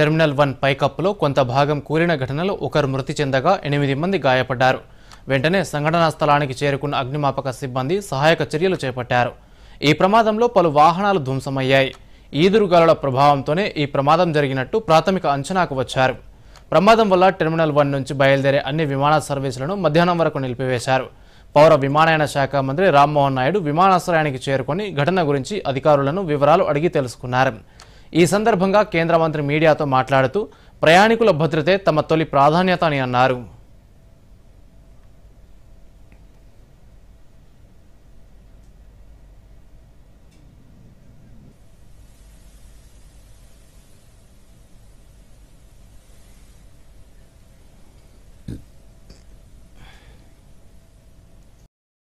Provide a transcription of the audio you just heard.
terminal one పైకప్పులో కొంత భాగం కూలిన ఘటనలో ఒకరు మృతి చెందగా ఎనిమిది మంది గాయపడ్డారు వెంటనే సంఘటనా స్థలానికి చేరుకున్న అగ్నిమాపక సిబ్బంది సహాయక చర్యలు చేపట్టారు ఈ ప్రమాదంలో పలు వాహనాలు ధ్వంసమయ్యాయి ఈదురుగాలుల ప్రభావంతోనే ఈ ప్రమాదం జరిగినట్టు ప్రాథమిక అంచనాకు వచ్చారు ప్రమాదం వల్ల టెర్మినల్ వన్ నుంచి బయలుదేరే అన్ని విమాన సర్వీసులను మధ్యాహ్నం వరకు నిలిపివేశారు పౌర విమానయాన శాఖ మంత్రి రామ్మోహన్ నాయుడు విమానాశ్రయానికి చేరుకుని ఘటన గురించి అధికారులను వివరాలు అడిగి తెలుసుకున్నారు ఈ సందర్భంగా కేంద్ర మంత్రి మీడియాతో మాట్లాడుతూ ప్రయాణికుల భద్రతే తమ తొలి ప్రాధాన్యత అని అన్నారు